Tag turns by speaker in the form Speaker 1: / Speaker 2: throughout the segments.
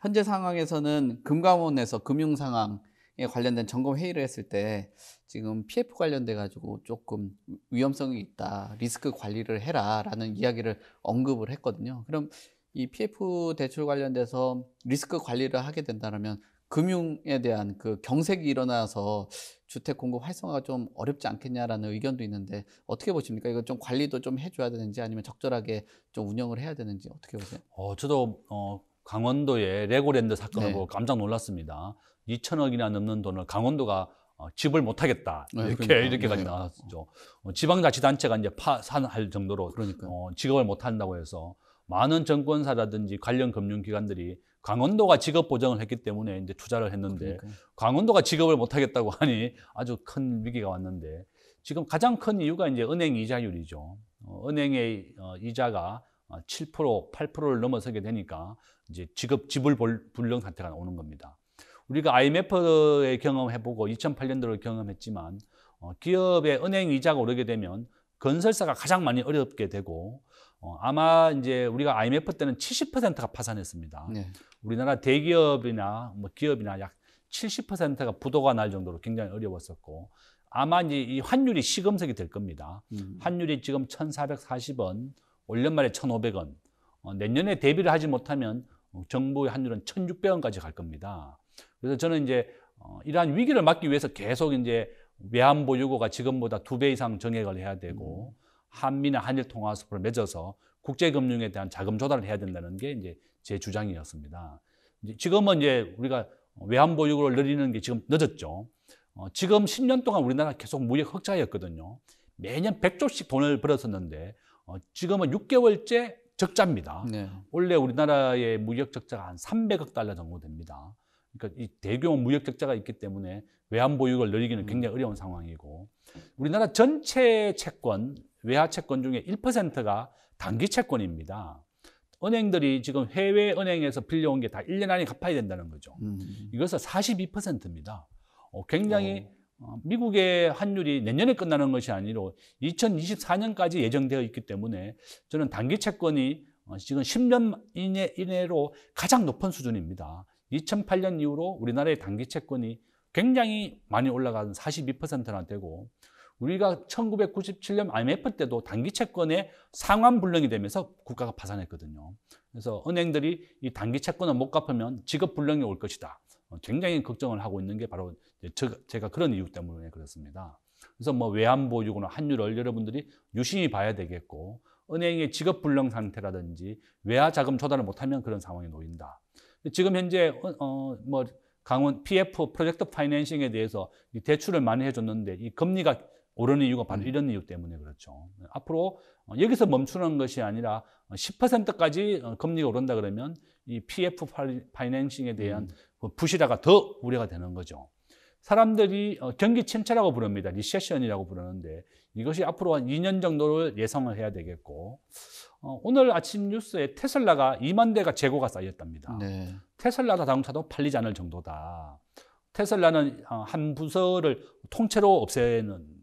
Speaker 1: 현재 상황에서는 금감원에서 금융 상황에 관련된 점검 회의를 했을 때 지금 PF 관련돼 가지고 조금 위험성이 있다. 리스크 관리를 해라라는 이야기를 언급을 했거든요. 그럼 이 PF 대출 관련돼서 리스크 관리를 하게 된다면 금융에 대한 그 경색이 일어나서 주택 공급 활성화가 좀 어렵지 않겠냐라는 의견도 있는데 어떻게 보십니까? 이거 좀 관리도 좀 해줘야 되는지 아니면 적절하게 좀 운영을 해야 되는지 어떻게 보세요? 어, 저도 어, 강원도의 레고랜드 사건을 네. 보고 깜짝 놀랐습니다. 2천억이나 넘는 돈을 강원도가 어, 집을 못 하겠다 네, 이렇게 그러니까. 이렇게까지 네. 나왔죠. 어, 지방자치단체가 이제 파산할 정도로 그러니까. 어, 직업을 못 한다고 해서 많은 정권사라든지 관련 금융기관들이 강원도가 직업 보장을 했기 때문에 이제 투자를 했는데 그러니까 강원도가 직업을 못 하겠다고 하니 아주 큰 위기가 왔는데 지금 가장 큰 이유가 이제 은행 이자율이죠. 어, 은행의 어, 이자가 7%, 어, 8%를 넘어서게 되니까 이제 지급 지불 불능 상태가 오는 겁니다. 우리가 IMF의 경험해보고 2008년도를 경험했지만 어, 기업의 은행 이자가 오르게 되면 건설사가 가장 많이 어렵게 되고 어, 아마 이제 우리가 IMF 때는 70%가 파산했습니다. 네. 우리나라 대기업이나 뭐 기업이나 약 70%가 부도가 날 정도로 굉장히 어려웠었고 아마 이제 이 환율이 시금석이 될 겁니다. 음. 환율이 지금 1,440원 올 연말에 1,500원, 내년에 대비를 하지 못하면 정부의 환율은 1,600원까지 갈 겁니다. 그래서 저는 이제 어, 이러한 위기를 막기 위해서 계속 이제 외환보 유고가 지금보다 두 배 이상 정액을 해야 되고 음. 한미나 한일 통화수를 맺어서 국제금융에 대한 자금 조달을 해야 된다는 게 이제 제 주장이었습니다. 지금은 이제 우리가 외환보 유고를 늘리는 게 지금 늦었죠. 어, 지금 10년 동안 우리나라 계속 무역 흑자였거든요. 매년 100조씩 돈을 벌었었는데 어, 지금은 6개월째 적자입니다. 네. 원래 우리나라의 무역 적자가 한 300억 달러 정도 됩니다. 그러니까 이 대규모 무역 적자가 있기 때문에 외환 보유를 늘리기는 음. 굉장히 어려운 상황이고 우리나라 전체 채권, 외화 채권 중에 1%가 단기 채권입니다. 은행들이 지금 해외 은행에서 빌려온 게 다 1년 안에 갚아야 된다는 거죠. 음. 이것은 42%입니다. 어, 굉장히 오. 어. 어, 미국의 환율이 내년에 끝나는 것이 아니라 2024년까지 예정되어 있기 때문에 저는 단기 채권이 어, 지금 10년 이내, 이내로 가장 높은 수준입니다. 2008년 이후로 우리나라의 단기 채권이 굉장히 많이 올라간 42%나 되고 우리가 1997년 IMF 때도 단기 채권의 상환 불능이 되면서 국가가 파산했거든요. 그래서 은행들이 이 단기 채권을 못 갚으면 직업 불능이 올 것이다. 어, 굉장히 걱정을 하고 있는 게 바로 제가 그런 이유 때문에 그렇습니다. 그래서 뭐 외환보유고나 환율을 여러분들이 유심히 봐야 되겠고 은행의 직업불능 상태라든지 외화 자금 조달을 못하면 그런 상황에 놓인다. 지금 현재 어, 어 뭐 강원 PF 프로젝트 파이낸싱에 대해서 대출을 많이 해줬는데 이 금리가 오르는 이유가 바로 이런 이유 때문에 그렇죠. 앞으로 어, 여기서 멈추는 것이 아니라 10%까지 어, 어, 금리가 오른다 그러면 이 PF 파이낸싱에 대한 음. 그 부실화가 더 우려가 되는 거죠. 사람들이 경기 침체라고 부릅니다. 리세션이라고 부르는데 이것이 앞으로 한 2년 정도를 예상을 해야 되겠고 오늘 아침 뉴스에 테슬라가 2만 대가 재고가 쌓였답니다. 네. 테슬라 자동차도 팔리지 않을 정도다. 테슬라는 한 부서를 통째로 없애는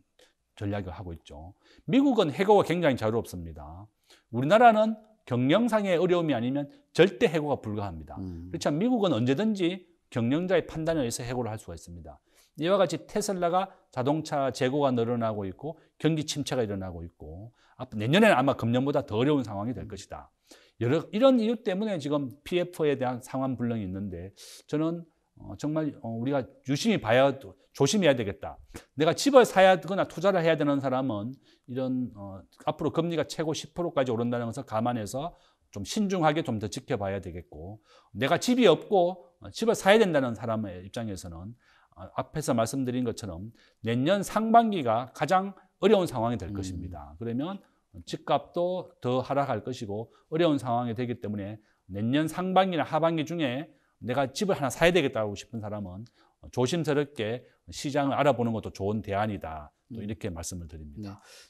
Speaker 1: 전략을 하고 있죠. 미국은 해고가 굉장히 자유롭습니다. 우리나라는 경영상의 어려움이 아니면 절대 해고가 불가합니다. 음. 그렇지 만 미국은 언제든지 경영자의 판단에 의해서 해고를 할 수가 있습니다. 이와 같이 테슬라가 자동차 재고가 늘어나고 있고 경기 침체가 일어나고 있고 내년에는 아마 금년보다 더 어려운 상황이 될 음. 것이다. 여러 이런 이유 때문에 지금 p f 에 대한 상황 불능이 있는데 저는 어, 정말 어, 우리가 유심히 봐야 조심해야 되겠다. 내가 집을 사야 되거나 투자를 해야 되는 사람은 이런 어, 앞으로 금리가 최고 10%까지 오른다는 것을 감안해서 좀 신중하게 좀 더 지켜봐야 되겠고 내가 집이 없고 어, 집을 사야 된다는 사람의 입장에서는 어, 앞에서 말씀드린 것처럼 내년 상반기가 가장 어려운 상황이 될 음. 것입니다. 그러면 집값도 더 하락할 것이고 어려운 상황이 되기 때문에 내년 상반기나 하반기 중에 내가 집을 하나 사야 되겠다고 싶은 사람은 조심스럽게 시장을 알아보는 것도 좋은 대안이다. 또 음. 이렇게 말씀을 드립니다. 네.